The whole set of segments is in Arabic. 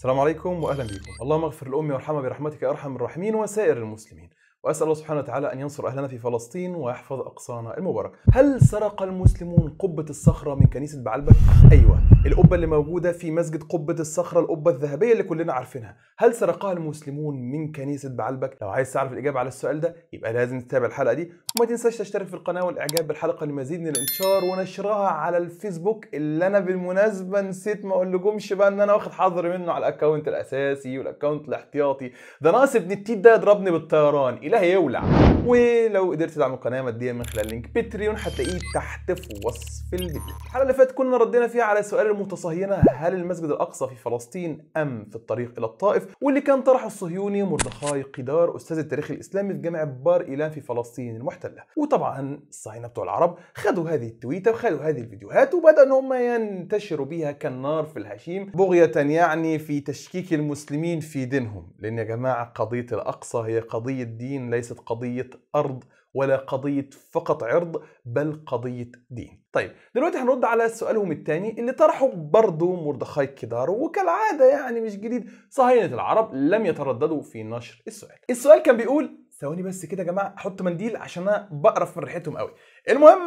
السلام عليكم واهلا بكم اللهم اغفر لامي وارحمها برحمتك يا ارحم الراحمين وسائر المسلمين وأسأل الله سبحانه وتعالى أن ينصر أهلنا في فلسطين ويحفظ أقصانا المبارك هل سرق المسلمون قبة الصخرة من كنيسة بعلبك؟ أيوة القبة اللي موجودة في مسجد قبة الصخرة القبة الذهبية اللي كلنا عارفينها هل سرقها المسلمون من كنيسة بعلبك؟ لو عايز تعرف الإجابة على السؤال ده يبقى لازم تتابع الحلقة دي وما تنساش تشترك في القناة والإعجاب بالحلقة لمزيد من الانتشار ونشرها على الفيسبوك اللي أنا بالمناسبة نسيت ما أقولكمش بقى إن أنا واخد حظر منه على الأكونت الأساسي والأكونت الاحتياطي ده ناقص ابن التيت ده يضربني بالطيران لا هيولع ولو قدرت تدعم القناه ماديا من خلال لينك باتريون هتلاقيه تحت في وصف الفيديو الحلقه اللي فاتت كنا ردينا فيها على سؤال المتصهينه هل المسجد الاقصى في فلسطين ام في الطريق الى الطائف واللي كان طرحه الصهيوني مردخاي قدار استاذ التاريخ الاسلامي في جامعه بار ايلان في فلسطين المحتله وطبعا الصهاينه بتوع العرب خدوا هذه التويته وخدوا هذه الفيديوهات وبداوا ان هم ينتشروا بيها كالنار في الهشيم بغيه يعني في تشكيك المسلمين في دينهم لان يا جماعه قضيه الاقصى هي قضيه دين الدين ليست قضية أرض ولا قضية فقط عرض بل قضية دين طيب دلوقتي هنرد على سؤالهم الثاني اللي طرحه برضو مردخاي كدار وكالعادة يعني مش جديد صهاينة العرب لم يترددوا في نشر السؤال السؤال كان بيقول ثواني بس كده يا جماعه احط منديل عشان انا بقرف من ريحتهم قوي المهم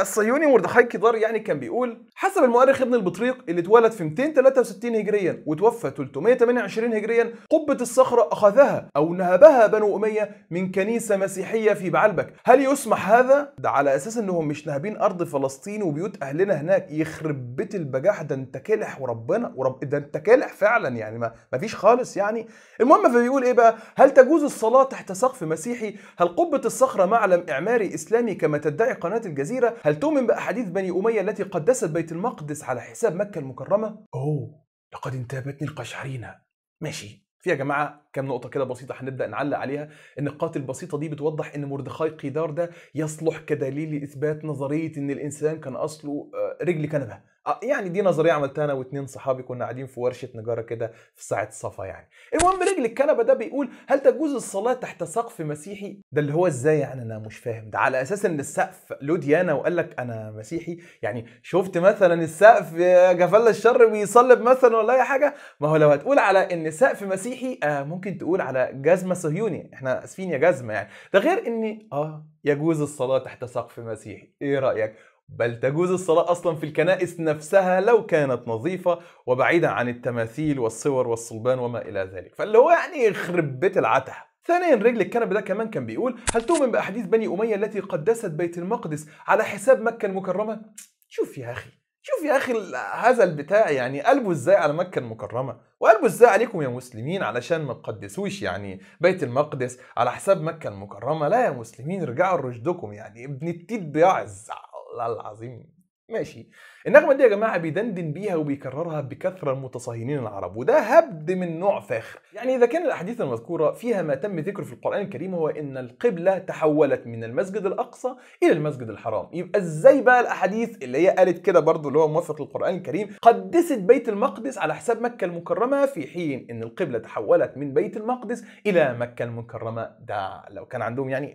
الصهيوني مردخاي كدار يعني كان بيقول حسب المؤرخ ابن البطريق اللي اتولد في 263 هجريا وتوفى 328 هجريا قبة الصخرة أخذها أو نهبها بنو أمية من كنيسة مسيحية في بعلبك هل يسمح هذا؟ ده على أساس أنهم مش ناهبين أرض فلسطين وبيوت أهلنا هناك يخرب بيت البجاح ده أنت كالح وربنا ورب ده أنت كالح فعلا يعني ما فيش خالص يعني المهم فبيقول إيه بقى هل تجوز الصلاة تحت سقف مسيحي؟ هل قبة الصخرة معلم إعماري إسلامي كما تدعي قناة الجزيرة؟ هل تؤمن بأحاديث بني أمية التي قدست بيت المقدس على حساب مكة المكرمة؟ أوه لقد انتابتني القشعرينة ماشي في يا جماعه كام نقطه كده بسيطه هنبدا نعلق عليها النقاط البسيطه دي بتوضح ان مردخاي قيدار ده يصلح كدليل لاثبات نظريه ان الانسان كان اصله آه، رجل كنبه آه، يعني دي نظريه عملتها انا واثنين صحابي كنا قاعدين في ورشه نجاره كده في ساعه صفا يعني المهم رجل الكنبه ده بيقول هل تجوز الصلاه تحت سقف مسيحي ده اللي هو ازاي يعني انا مش فاهم ده على اساس ان السقف له ديانه وقال لك انا مسيحي يعني شفت مثلا السقف جفل الشر بيصلب مثلا ولا اي حاجه ما هو لو هتقول على ان سقف مسيحي آه ممكن تقول على جزمه صهيوني احنا اسفين يا جزمه يعني ده غير ان اه يجوز الصلاة تحت سقف مسيحي إيه رأيك؟ بل تجوز الصلاة أصلا في الكنائس نفسها لو كانت نظيفة وبعيدة عن التماثيل والصور والصلبان وما إلى ذلك فاللي هو يعني يخرب بيت العته ثانيا رجل الكنبه ده كمان كان بيقول هل تؤمن باحاديث بني اميه التي قدست بيت المقدس على حساب مكه المكرمه شوف يا اخي شوف يا اخي هذا البتاع يعني قلبه ازاي على مكه المكرمه وقلبه ازاي عليكم يا مسلمين علشان ما تقدسوش يعني بيت المقدس على حساب مكه المكرمه لا يا مسلمين رجعوا لرشدكم يعني ابن التيت بيعزع والله العظيم ماشي النغمه دي يا جماعه بيدندن بيها وبيكررها بكثره المتصهينين العرب وده هبد من نوع فاخر يعني اذا كان الاحاديث المذكوره فيها ما تم ذكره في القران الكريم هو ان القبله تحولت من المسجد الاقصى الى المسجد الحرام يبقى ازاي بقى الاحاديث اللي هي قالت كده برضو اللي هو موافق للقران الكريم قدست بيت المقدس على حساب مكه المكرمه في حين ان القبله تحولت من بيت المقدس الى مكه المكرمه ده لو كان عندهم يعني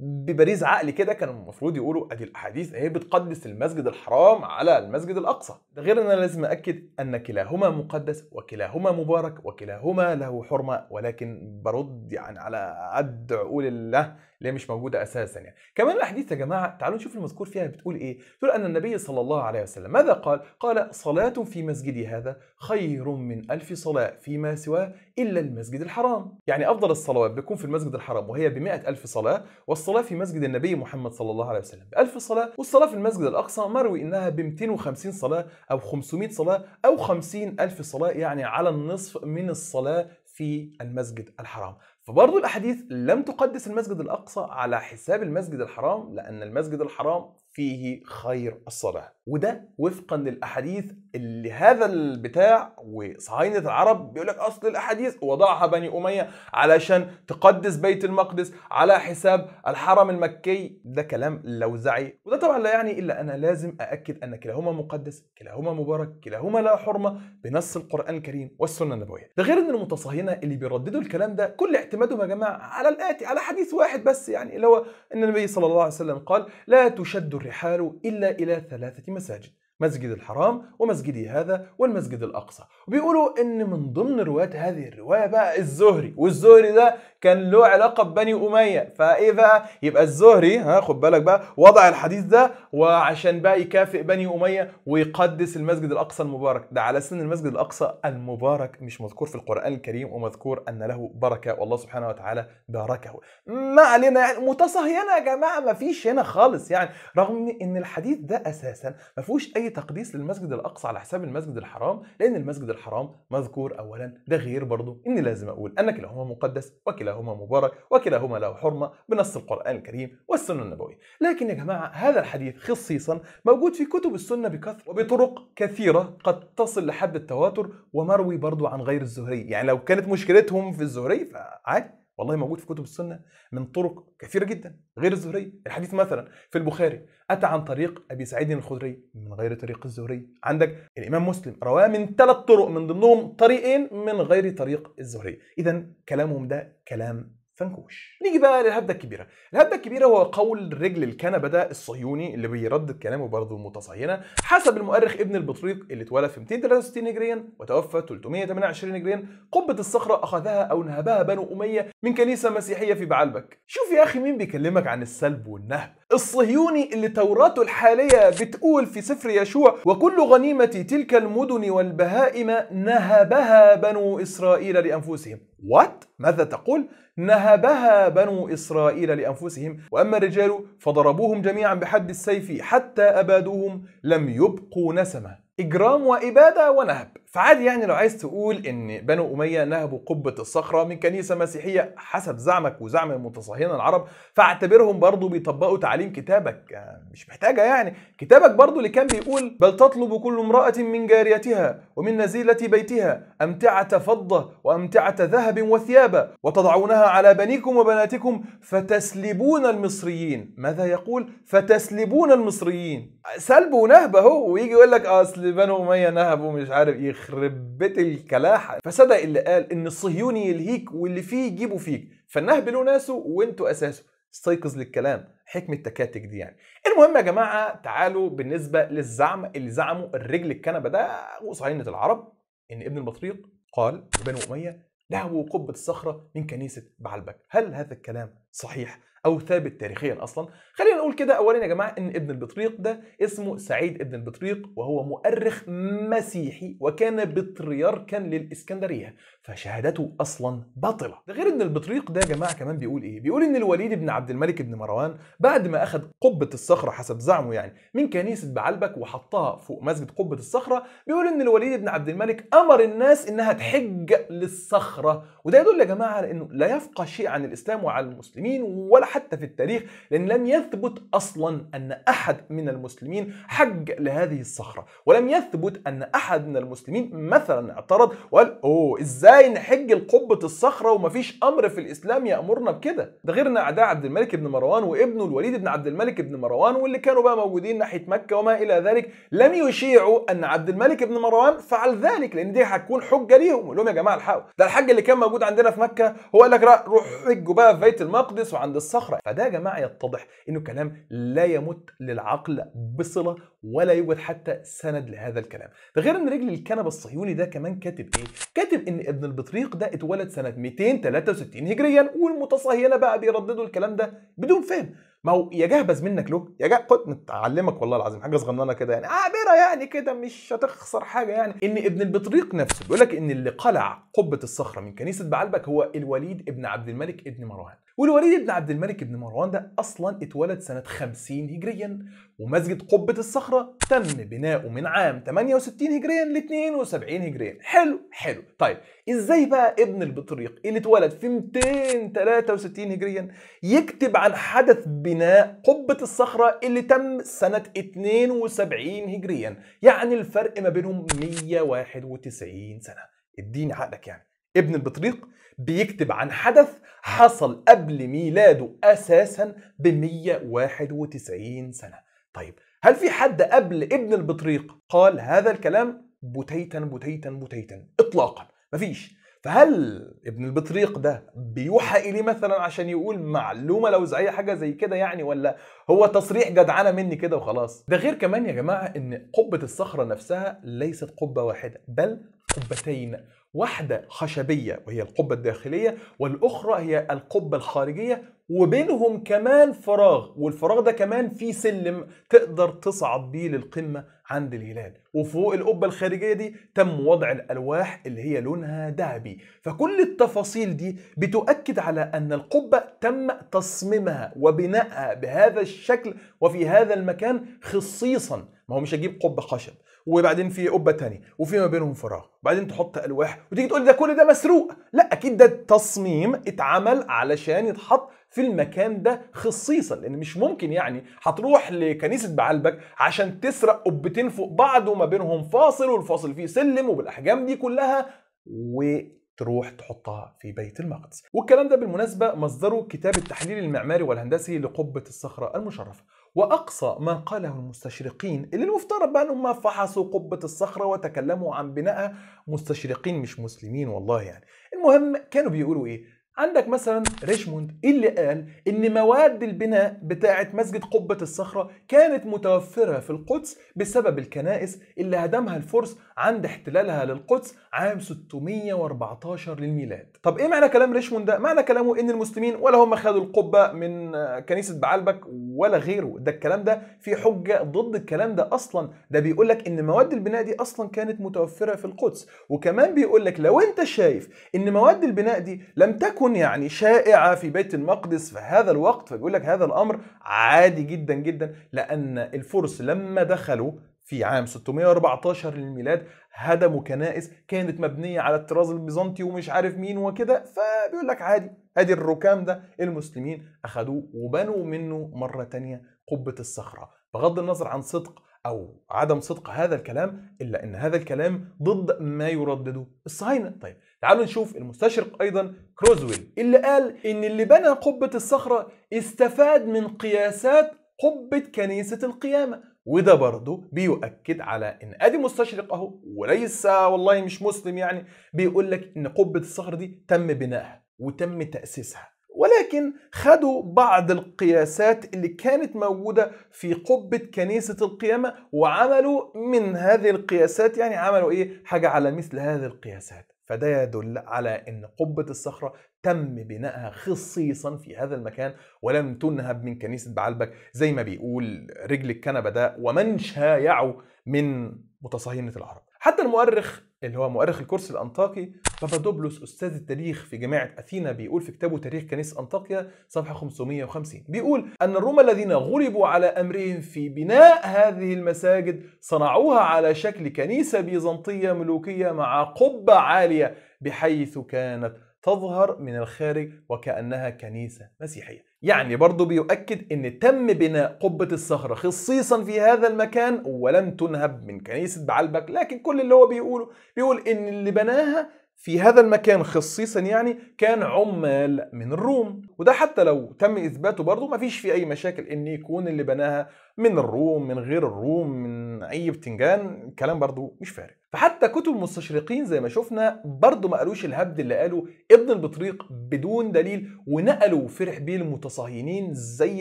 ببريز عقل كده كانوا المفروض يقولوا ادي الاحاديث اهي بتقدس المسجد الحرام على على المسجد الأقصى ده غير أننا لازم أكد أن كلاهما مقدس وكلاهما مبارك وكلاهما له حرمة ولكن برد يعني على قد عقول الله اللي مش موجوده اساسا يعني كمان الاحاديث يا جماعه تعالوا نشوف المذكور فيها بتقول ايه بتقول ان النبي صلى الله عليه وسلم ماذا قال قال صلاه في مسجدي هذا خير من ألف صلاه فيما سواه الا المسجد الحرام يعني افضل الصلوات بتكون في المسجد الحرام وهي ب ألف صلاه والصلاه في مسجد النبي محمد صلى الله عليه وسلم ب 1000 صلاه والصلاه في المسجد الاقصى مروي انها ب 250 صلاه او 500 صلاه او 50 ألف صلاه يعني على النصف من الصلاه في المسجد الحرام فبرضو الأحاديث لم تقدس المسجد الأقصى على حساب المسجد الحرام لأن المسجد الحرام فيه خير الصلاة وده وفقا للأحاديث اللي هذا البتاع وصهاينه العرب بيقول لك اصل الاحاديث وضعها بني اميه علشان تقدس بيت المقدس على حساب الحرم المكي ده كلام لوزعي وده طبعا لا يعني الا انا لازم ااكد ان كلاهما مقدس كلاهما مبارك كلاهما لا حرمه بنص القران الكريم والسنه النبويه ده غير ان المتصهينه اللي بيرددوا الكلام ده كل اعتمادهم يا جماعه على الاتي على حديث واحد بس يعني اللي هو ان النبي صلى الله عليه وسلم قال لا تشد الرحال الا الى ثلاثه مساجد مسجد الحرام ومسجدي هذا والمسجد الأقصى وبيقولوا إن من ضمن رواة هذه الرواية بقى الزهري والزهري ده كان له علاقه ببني اميه فايه بقى يبقى الزهري ها خد بالك بقى وضع الحديث ده وعشان بقى يكافئ بني اميه ويقدس المسجد الاقصى المبارك ده على سن المسجد الاقصى المبارك مش مذكور في القران الكريم ومذكور ان له بركه والله سبحانه وتعالى باركه ما علينا يعني متصهينه يا جماعه ما فيش هنا خالص يعني رغم ان الحديث ده اساسا ما فيهوش اي تقديس للمسجد الاقصى على حساب المسجد الحرام لان المسجد الحرام مذكور اولا ده غير برضه اني لازم اقول ان كلاهما مقدس وكلاهما وكلاهما مبارك وكلاهما له حرمة بنص القرآن الكريم والسنة النبوية لكن يا جماعة هذا الحديث خصيصا موجود في كتب السنة بكثرة وبطرق كثيرة قد تصل لحد التواتر ومروي برضو عن غير الزهري يعني لو كانت مشكلتهم في الزهري فعادي والله موجود في كتب السنه من طرق كثيره جدا غير الزهري الحديث مثلا في البخاري اتى عن طريق ابي سعيد الخدري من غير طريق الزهري عندك الامام مسلم رواه من ثلاث طرق من ضمنهم طريقين من غير طريق الزهري اذا كلامهم ده كلام فنكوش نيجي بقى للهبده الكبيره الهبده الكبيره هو قول رجل الكنبه ده الصهيوني اللي بيردد كلامه برضه متصينه حسب المؤرخ ابن البطريق اللي اتولد في 263 هجريا وتوفى 328 هجريا قبه الصخره اخذها او نهبها بنو اميه من كنيسه مسيحيه في بعلبك شوف يا اخي مين بيكلمك عن السلب والنهب الصهيوني اللي توراته الحاليه بتقول في سفر يشوع وكل غنيمه تلك المدن والبهائم نهبها بنو اسرائيل لانفسهم What? ماذا تقول؟ نهبها بنو إسرائيل لأنفسهم وأما الرجال فضربوهم جميعا بحد السيف حتى أبادوهم لم يبقوا نسمة إجرام وإبادة ونهب فعادي يعني لو عايز تقول ان بنو اميه نهبوا قبه الصخره من كنيسه مسيحيه حسب زعمك وزعم المتصهينه العرب فاعتبرهم برضو بيطبقوا تعاليم كتابك مش محتاجه يعني كتابك برضو اللي كان بيقول بل تطلب كل امراه من جاريتها ومن نزيله بيتها امتعه فضه وامتعه ذهب وثيابا وتضعونها على بنيكم وبناتكم فتسلبون المصريين ماذا يقول فتسلبون المصريين سلب ونهب اهو ويجي يقول لك اصل بنو اميه نهبوا مش عارف ايه يخرب بيت الكلاحة فصدق اللي قال إن الصهيوني يلهيك واللي فيه يجيبه فيك فالنهب ناسه وانتوا أساسه استيقظ للكلام حكمة تكاتك دي يعني المهم يا جماعة تعالوا بالنسبة للزعم اللي زعمه الرجل الكنبة ده وصهاينة العرب إن ابن البطريق قال لبنو أمية دعوا قبة الصخرة من كنيسة بعلبك هل هذا الكلام صحيح او ثابت تاريخيا اصلا خلينا نقول كده اولا يا جماعه ان ابن البطريق ده اسمه سعيد ابن البطريق وهو مؤرخ مسيحي وكان بطريركا للاسكندريه فشهادته اصلا باطله ده غير ان البطريق ده يا جماعه كمان بيقول ايه بيقول ان الوليد بن عبد الملك بن مروان بعد ما اخذ قبه الصخره حسب زعمه يعني من كنيسه بعلبك وحطها فوق مسجد قبه الصخره بيقول ان الوليد بن عبد الملك امر الناس انها تحج للصخره وده يدل يا جماعه على انه لا يفقه شيء عن الاسلام وعن المسلمين ولا حتى في التاريخ لأن لم يثبت أصلا أن أحد من المسلمين حج لهذه الصخرة ولم يثبت أن أحد من المسلمين مثلا اعترض وقال أوه إزاي نحج لقبة الصخرة ومفيش أمر في الإسلام يأمرنا بكده ده غير أن أعداء عبد الملك بن مروان وابنه الوليد بن عبد الملك بن مروان واللي كانوا بقى موجودين ناحية مكة وما إلى ذلك لم يشيعوا أن عبد الملك بن مروان فعل ذلك لأن دي هتكون حجة ليهم يقول لهم يا جماعة الحقوا ده الحج اللي كان موجود عندنا في مكة هو قال لك روح حجوا بقى في بيت المقدس وعند الصخرة الصخرة فده يا جماعة يتضح انه كلام لا يمت للعقل بصلة ولا يوجد حتى سند لهذا الكلام ده غير ان رجل الكنبة الصهيوني ده كمان كاتب ايه كاتب ان ابن البطريق ده اتولد سنة 263 هجريا والمتصهينة بقى بيرددوا الكلام ده بدون فهم ما هو يا جهبذ منك له يا جه قد نتعلمك والله العظيم حاجه صغننه كده يعني عابره آه، يعني كده مش هتخسر حاجه يعني ان ابن البطريق نفسه بيقول لك ان اللي قلع قبه الصخره من كنيسه بعلبك هو الوليد ابن عبد الملك ابن مروان والوليد بن عبد الملك بن مروان ده أصلا اتولد سنة 50 هجريا ومسجد قبة الصخرة تم بناؤه من عام 68 هجريا ل 72 هجريا حلو حلو طيب ازاي بقى ابن البطريق اللي اتولد في 263 هجريا يكتب عن حدث بناء قبة الصخرة اللي تم سنة 72 هجريا يعني الفرق ما بينهم 191 سنة اديني عقلك يعني ابن البطريق بيكتب عن حدث حصل قبل ميلاده أساسا ب 191 سنة طيب هل في حد قبل ابن البطريق قال هذا الكلام بتيتا بتيتا بتيتا إطلاقا مفيش فهل ابن البطريق ده بيوحى إليه مثلا عشان يقول معلومة لوزعية حاجة زي كده يعني ولا هو تصريح جدعانة مني كده وخلاص ده غير كمان يا جماعة إن قبة الصخرة نفسها ليست قبة واحدة بل قبتين واحدة خشبية وهي القبة الداخلية والأخرى هي القبة الخارجية وبينهم كمان فراغ والفراغ ده كمان فيه سلم تقدر تصعد بيه للقمة عند الهلال وفوق القبة الخارجية دي تم وضع الألواح اللي هي لونها ذهبي فكل التفاصيل دي بتؤكد على أن القبة تم تصميمها وبنائها بهذا الشكل وفي هذا المكان خصيصا ما هو مش هجيب قبة خشب وبعدين في قبه ثانيه وفي ما بينهم فراغ وبعدين تحط الواح وتيجي تقول ده كل ده مسروق لا اكيد ده تصميم اتعمل علشان يتحط في المكان ده خصيصا لان مش ممكن يعني هتروح لكنيسه بعلبك عشان تسرق قبتين فوق بعض وما بينهم فاصل والفاصل فيه سلم وبالاحجام دي كلها و تروح تحطها في بيت المقدس والكلام ده بالمناسبة مصدره كتاب التحليل المعماري والهندسي لقبة الصخرة المشرفة وأقصى ما قاله المستشرقين اللي المفترض بقى أنهم فحصوا قبة الصخرة وتكلموا عن بنائها مستشرقين مش مسلمين والله يعني المهم كانوا بيقولوا إيه عندك مثلا ريشموند اللي قال ان مواد البناء بتاعه مسجد قبه الصخره كانت متوفره في القدس بسبب الكنائس اللي هدمها الفرس عند احتلالها للقدس عام 614 للميلاد طب ايه معنى كلام ريشموند ده معنى كلامه ان المسلمين ولا هم خدوا القبه من كنيسه بعلبك ولا غيره ده الكلام ده في حجه ضد الكلام ده اصلا ده بيقول لك ان مواد البناء دي اصلا كانت متوفره في القدس وكمان بيقول لك لو انت شايف ان مواد البناء دي لم تكن تكون يعني شائعة في بيت المقدس في هذا الوقت فبيقول لك هذا الأمر عادي جدا جدا لأن الفرس لما دخلوا في عام 614 للميلاد هدموا كنائس كانت مبنية على الطراز البيزنطي ومش عارف مين وكده فبيقول لك عادي ادي الركام ده المسلمين اخدوه وبنوا منه مرة تانية قبة الصخرة بغض النظر عن صدق او عدم صدق هذا الكلام الا ان هذا الكلام ضد ما يردده الصهاينه طيب تعالوا نشوف المستشرق ايضا كروزويل اللي قال ان اللي بنى قبه الصخره استفاد من قياسات قبه كنيسه القيامه وده برضه بيؤكد على ان ادي مستشرق اهو وليس والله مش مسلم يعني بيقول لك ان قبه الصخره دي تم بنائها وتم تاسيسها ولكن خدوا بعض القياسات اللي كانت موجودة في قبة كنيسة القيامة وعملوا من هذه القياسات يعني عملوا إيه حاجة على مثل هذه القياسات فده يدل على ان قبة الصخرة تم بنائها خصيصا في هذا المكان ولم تنهب من كنيسة بعلبك زي ما بيقول رجل الكنبة ده ومن شايعه من متصهينة العرب حتى المؤرخ اللي هو مؤرخ الكورس الأنطاكي بابادوبلوس أستاذ التاريخ في جامعة أثينا بيقول في كتابه تاريخ كنيسة أنطاكيا صفحة 550 بيقول أن الروم الذين غلبوا على أمرهم في بناء هذه المساجد صنعوها على شكل كنيسة بيزنطية ملوكية مع قبة عالية بحيث كانت تظهر من الخارج وكأنها كنيسة مسيحية يعني برضو بيؤكد ان تم بناء قبة الصخرة خصيصا في هذا المكان ولم تنهب من كنيسة بعلبك لكن كل اللي هو بيقوله بيقول ان اللي بناها في هذا المكان خصيصا يعني كان عمال من الروم وده حتى لو تم اثباته برضه مفيش في اي مشاكل ان يكون اللي بناها من الروم من غير الروم من اي بتنجان الكلام برضه مش فارق فحتى كتب المستشرقين زي ما شفنا برضه ما قالوش الهبد اللي قاله ابن البطريق بدون دليل ونقلوا فرح بيه المتصهينين زي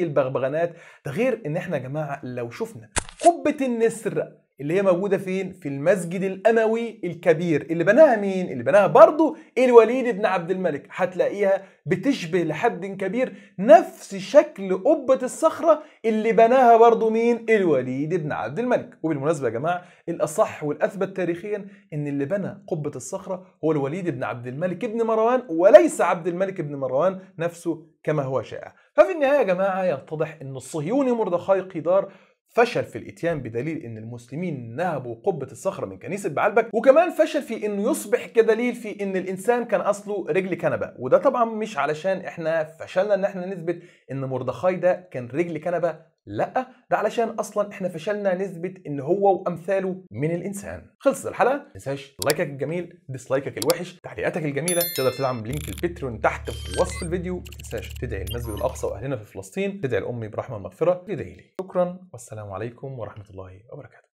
البغبغانات ده غير ان احنا يا جماعه لو شفنا قبه النسر اللي هي موجودة فين؟ في المسجد الأموي الكبير اللي بناها مين؟ اللي بناها برضه الوليد بن عبد الملك هتلاقيها بتشبه لحد كبير نفس شكل قبة الصخرة اللي بناها برضه مين؟ الوليد بن عبد الملك وبالمناسبة يا جماعة الأصح والأثبت تاريخيا إن اللي بنى قبة الصخرة هو الوليد بن عبد الملك بن مروان وليس عبد الملك بن مروان نفسه كما هو شائع ففي النهاية يا جماعة يتضح أن الصهيوني مردخاي قيدار فشل في الاتيان بدليل ان المسلمين نهبوا قبه الصخره من كنيسه بعلبك وكمان فشل في انه يصبح كدليل في ان الانسان كان اصله رجل كنبه وده طبعا مش علشان احنا فشلنا ان احنا نثبت ان مردخاي ده كان رجل كنبه لا ده علشان اصلا احنا فشلنا نثبت ان هو وامثاله من الانسان خلصت الحلقه ما تنساش لايكك الجميل ديسلايكك الوحش تعليقاتك الجميله تقدر تدعم بلينك الباتريون تحت في وصف الفيديو ما تنساش تدعي المسجد الاقصى واهلنا في فلسطين تدعي لامي برحمه مغفره تدعي لي شكرا والسلام عليكم ورحمه الله وبركاته